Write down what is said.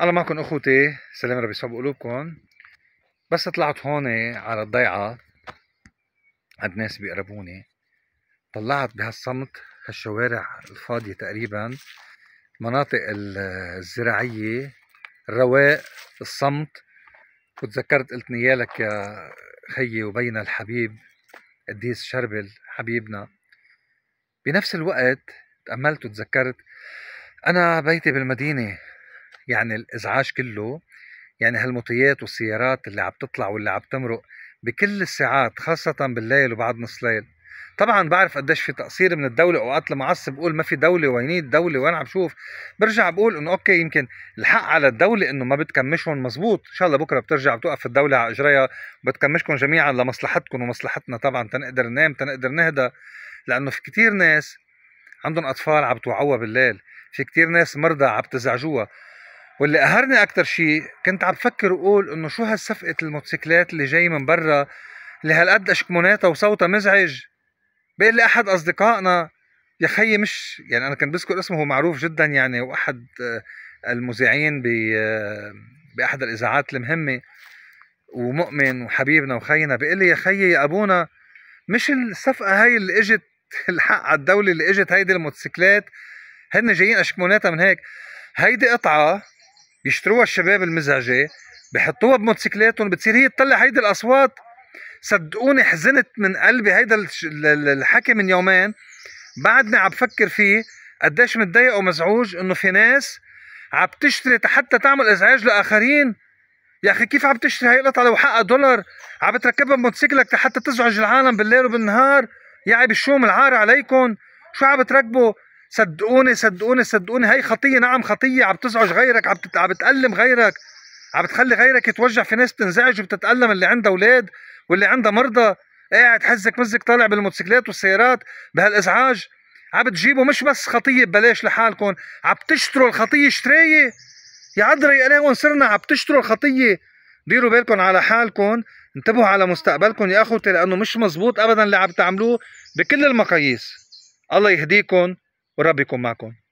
أنا معكم اخوتي سلام ربي يصحب قلوبكم بس طلعت هون على الضيعه عند ناس بيقربوني طلعت بهالصمت هالشوارع الفاضيه تقريبا مناطق الزراعيه الرواق الصمت وتذكرت قلت نيالك يا خيي وبينا الحبيب قديس شربل حبيبنا بنفس الوقت تأملت وتذكرت أنا بيتي بالمدينة يعني الازعاج كله يعني هالمطيات والسيارات اللي عم تطلع واللي عم تمرق بكل الساعات خاصة بالليل وبعد نص ليل طبعا بعرف قديش في تقصير من الدولة اوقات لما عصب بقول ما في دولة ويني الدولة وانا عم بشوف برجع بقول انه اوكي يمكن الحق على الدولة انه ما بتكمشهم مزبوط ان شاء الله بكره بترجع بتوقف الدولة على اجريها بتكمشكم جميعا لمصلحتكم ومصلحتنا طبعا تنقدر ننام تنقدر نهدى لانه في كتير ناس عندهم اطفال عم توعوها بالليل في كتير ناس مرضى عم تزعجوها واللي قهرني اكثر شيء كنت عم بفكر واقول انه شو هالصفقه الموتوسيكلات اللي جاي من برا اللي هالقد اشكموناتها وصوتها مزعج بيقول لي احد اصدقائنا يا خيي مش يعني انا كنت بذكر اسمه هو معروف جدا يعني واحد آه، المذيعين ب آه، باحد الاذاعات المهمه ومؤمن وحبيبنا وخينا بيقول لي يا خيي يا ابونا مش الصفقه هاي اللي اجت الحق على الدوله اللي اجت هيدي الموتوسيكلات هن جايين اشكموناتها من هيك هيدي قطعه يشتروها الشباب المزعجه بحطوها بموتوسيكلاتهم بتصير هي تطلع هيدي الاصوات صدقوني حزنت من قلبي هيدا الحكي من يومين بعدني عم بفكر فيه قديش متضايق ومزعوج انه في ناس عم تشتري حتى تعمل ازعاج لاخرين يا اخي كيف عم تشتري هاي القطعه وحقها دولار عم تركبها بموتوسيكلك لحتى تزعج العالم بالليل وبالنهار يا عيب الشوم العار عليكم شو عم تركبوا صدقوني صدقوني صدقوني هي خطيه نعم خطيه عم تزعج غيرك عم عم بتألم غيرك عم بتخلي غيرك يتوجع في ناس بتنزعج وبتتألم اللي عندها اولاد واللي عندها مرضى قاعد حزك مزك طالع بالموتوسيكلات والسيارات بهالازعاج عم بتجيبوا مش بس خطيه ببلاش لحالكم عم تشتروا الخطيه شرايه يا عذري عليهم صرنا عم تشتروا الخطيه ديروا بالكم على حالكم انتبهوا على مستقبلكم يا اخوتي لانه مش مزبوط ابدا اللي عم تعملوه بكل المقاييس الله يهديكم ورب يكون معكم